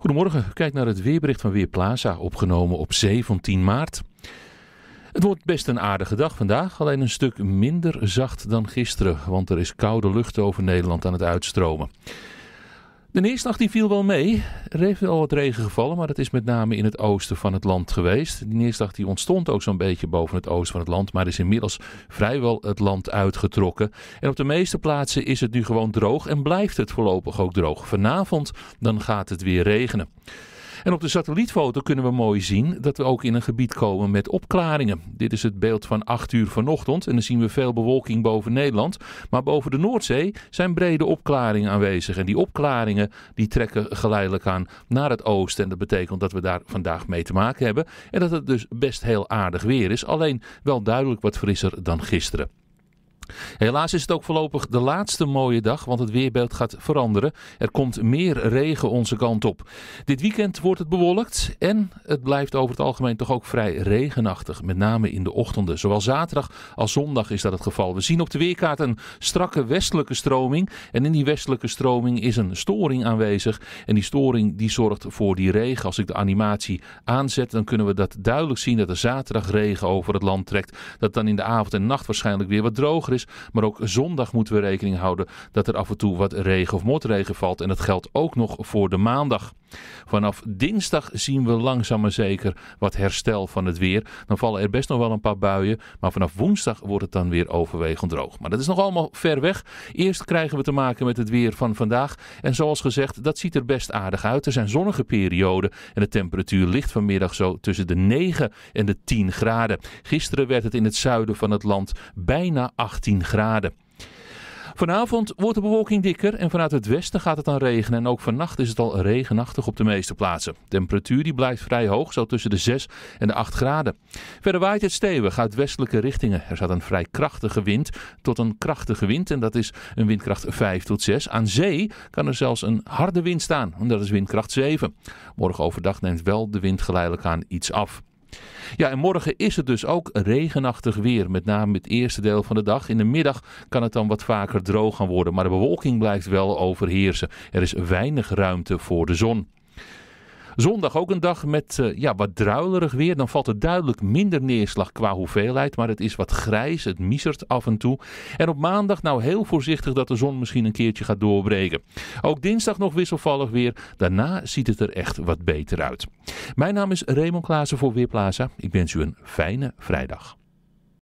Goedemorgen, kijk naar het weerbericht van Weerplaza, opgenomen op 17 maart. Het wordt best een aardige dag vandaag, alleen een stuk minder zacht dan gisteren, want er is koude lucht over Nederland aan het uitstromen. De neerslag viel wel mee. Er heeft wel wat regen gevallen, maar dat is met name in het oosten van het land geweest. Die neerslag die ontstond ook zo'n beetje boven het oosten van het land, maar is inmiddels vrijwel het land uitgetrokken. En op de meeste plaatsen is het nu gewoon droog en blijft het voorlopig ook droog. Vanavond dan gaat het weer regenen. En op de satellietfoto kunnen we mooi zien dat we ook in een gebied komen met opklaringen. Dit is het beeld van 8 uur vanochtend en dan zien we veel bewolking boven Nederland. Maar boven de Noordzee zijn brede opklaringen aanwezig. En die opklaringen die trekken geleidelijk aan naar het oosten. En dat betekent dat we daar vandaag mee te maken hebben. En dat het dus best heel aardig weer is. Alleen wel duidelijk wat frisser dan gisteren. Helaas is het ook voorlopig de laatste mooie dag, want het weerbeeld gaat veranderen. Er komt meer regen onze kant op. Dit weekend wordt het bewolkt en het blijft over het algemeen toch ook vrij regenachtig, met name in de ochtenden. Zowel zaterdag als zondag is dat het geval. We zien op de weerkaart een strakke westelijke stroming en in die westelijke stroming is een storing aanwezig en die storing die zorgt voor die regen. Als ik de animatie aanzet, dan kunnen we dat duidelijk zien dat er zaterdag regen over het land trekt, dat dan in de avond en nacht waarschijnlijk weer wat droger is maar ook zondag moeten we rekening houden dat er af en toe wat regen of motregen valt. En dat geldt ook nog voor de maandag. Vanaf dinsdag zien we langzaam maar zeker wat herstel van het weer. Dan vallen er best nog wel een paar buien. Maar vanaf woensdag wordt het dan weer overwegend droog. Maar dat is nog allemaal ver weg. Eerst krijgen we te maken met het weer van vandaag. En zoals gezegd, dat ziet er best aardig uit. Er zijn zonnige perioden. En de temperatuur ligt vanmiddag zo tussen de 9 en de 10 graden. Gisteren werd het in het zuiden van het land bijna 18 graden. Vanavond wordt de bewolking dikker en vanuit het westen gaat het dan regenen. En ook vannacht is het al regenachtig op de meeste plaatsen. De temperatuur die blijft vrij hoog, zo tussen de 6 en de 8 graden. Verder waait het stevig uit westelijke richtingen. Er staat een vrij krachtige wind tot een krachtige wind. En dat is een windkracht 5 tot 6. Aan zee kan er zelfs een harde wind staan. En dat is windkracht 7. Morgen overdag neemt wel de wind geleidelijk aan iets af. Ja, en morgen is het dus ook regenachtig weer, met name het eerste deel van de dag. In de middag kan het dan wat vaker droog gaan worden, maar de bewolking blijft wel overheersen. Er is weinig ruimte voor de zon. Zondag ook een dag met eh, ja, wat druilerig weer. Dan valt er duidelijk minder neerslag qua hoeveelheid. Maar het is wat grijs. Het misert af en toe. En op maandag nou heel voorzichtig dat de zon misschien een keertje gaat doorbreken. Ook dinsdag nog wisselvallig weer. Daarna ziet het er echt wat beter uit. Mijn naam is Raymond Klaassen voor Weerplaza. Ik wens u een fijne vrijdag.